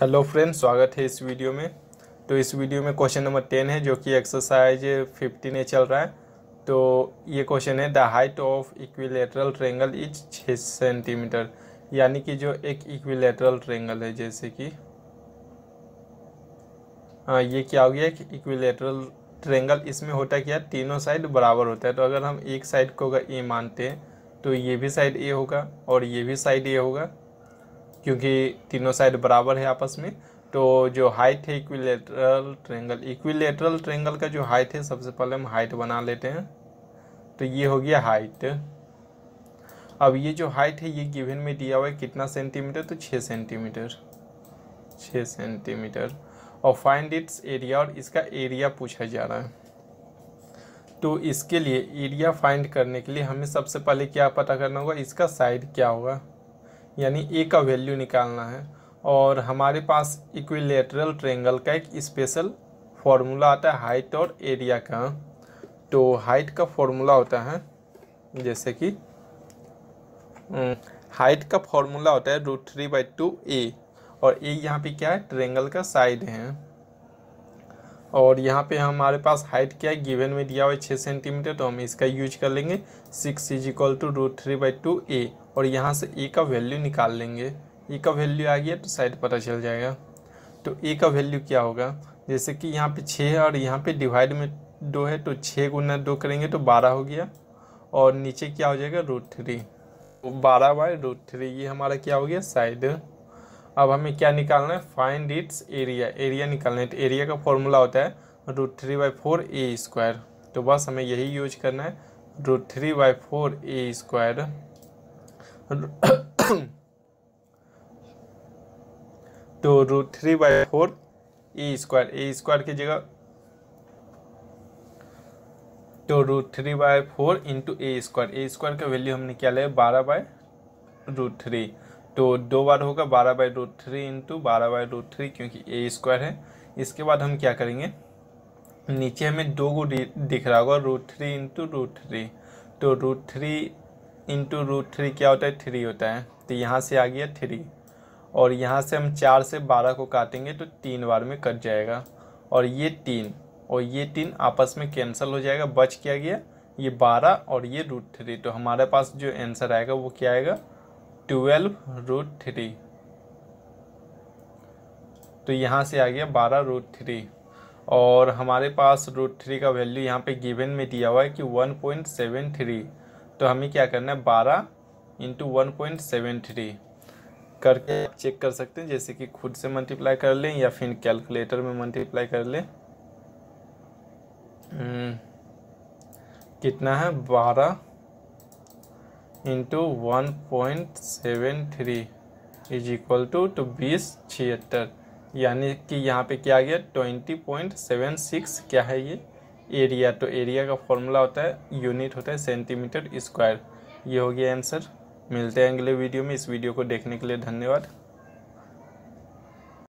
hello friend स्वागत है इस वीडियो में तो इस वीडियो में क्वेश्चन नंबर टेन है जो कि एक्सरसाइज फिफ्टीन ए चल रहा है तो ये क्वेश्चन है the height of equilateral triangle is छः सेंटीमीटर यानी कि जो एक इक्विलेटरल ट्रेंगल है जैसे कि हाँ ये क्या हो गया एक इक्विलेटरल ट्रेंगल इसमें होता क्या तीनों साइड बराबर होता है तो अगर हम एक साइड को अगर ए मानते हैं तो ये भी साइड ए होगा और ये भी साइड ए होगा क्योंकि तीनों साइड बराबर है आपस में तो जो हाइट है इक्विलेटरल ट्रेंगल इक्विलेटरल ट्रेंगल का जो हाइट है सबसे पहले हम हाइट बना लेते हैं तो ये हो गया हाइट अब ये जो हाइट है ये गिवन में दिया हुआ है कितना सेंटीमीटर तो छः सेंटीमीटर छः सेंटीमीटर और फाइंड इट्स एरिया और इसका एरिया पूछा जा रहा है तो इसके लिए एरिया फाइंड करने के लिए हमें सबसे पहले क्या पता करना होगा इसका साइड क्या होगा यानी ए का वैल्यू निकालना है और हमारे पास इक्विलेटरल ट्रेंगल का एक स्पेशल फॉर्मूला आता है हाइट और एरिया का तो हाइट का फॉर्मूला होता है जैसे कि हाइट हम्म, का फॉर्मूला होता है root three by two A और ए यहाँ पे क्या है ट्रेंगल का साइड है और यहाँ पे हमारे पास हाइट क्या है गिवन में दिया हुआ है छः सेंटीमीटर तो हम इसका यूज कर लेंगे six is equal to root three by two A और यहाँ से ए का वैल्यू निकाल लेंगे ए का वैल्यू आ गया तो साइड पता चल जाएगा तो ए का वैल्यू क्या होगा जैसे कि यहाँ पे छः है और यहाँ पे डिवाइड में दो है तो छः गुना दो करेंगे तो बारह हो गया और नीचे क्या हो जाएगा रूट थ्री बारह बाय रूट थ्री ये हमारा क्या हो गया साइड अब हमें क्या निकालना है फाइंड इट्स एरिया एरिया निकालना है तो एरिया का फॉर्मूला होता है root three by four A square तो बस हमें यही यूज करना है root three by four A square तो root three by four A square A square की जगह तो root three by four into A square A square का वैल्यू हमने क्या लिया बारह बाय रूट थ्री तो दो बार होगा बारह बाई रूट थ्री इंटू बारह बाई रूट थ्री क्योंकि ए स्क्वायर है इसके बाद हम क्या करेंगे नीचे हमें दो गो दिख रहा होगा root three into root three तो root three into root three क्या होता है थ्री होता है तो यहाँ से आ गया थ्री और यहाँ से हम चार से बारह को काटेंगे तो तीन बार में कट जाएगा और ये तीन और ये तीन आपस में कैंसिल हो जाएगा बच क्या गया ये बारह और ये रूट थ्री तो हमारे पास जो आंसर आएगा वो क्या आएगा ट्वेल्व रूट थ्री तो यहाँ से आ गया बारह रूट थ्री और हमारे पास रूट थ्री का वैल्यू यहाँ पे गिवन में दिया हुआ है कि वन पॉइंट सेवन थ्री तो हमें क्या करना है बारह into one point seven three करके आप चेक कर सकते हैं जैसे कि खुद से मल्टीप्लाई कर लें या फिर कैलकुलेटर में मल्टीप्लाई कर लें हम्म, कितना है बारह into one point seven three is equal to to बीस छिहत्तर यानी कि यहाँ पे क्या आ गया ट्वेंटी पॉइंट सेवन सिक्स क्या है ये एरिया तो एरिया का फॉर्मूला होता है यूनिट होता है सेंटीमीटर स्क्वायर ये हो गया आंसर मिलते हैं अगले वीडियो में इस वीडियो को देखने के लिए धन्यवाद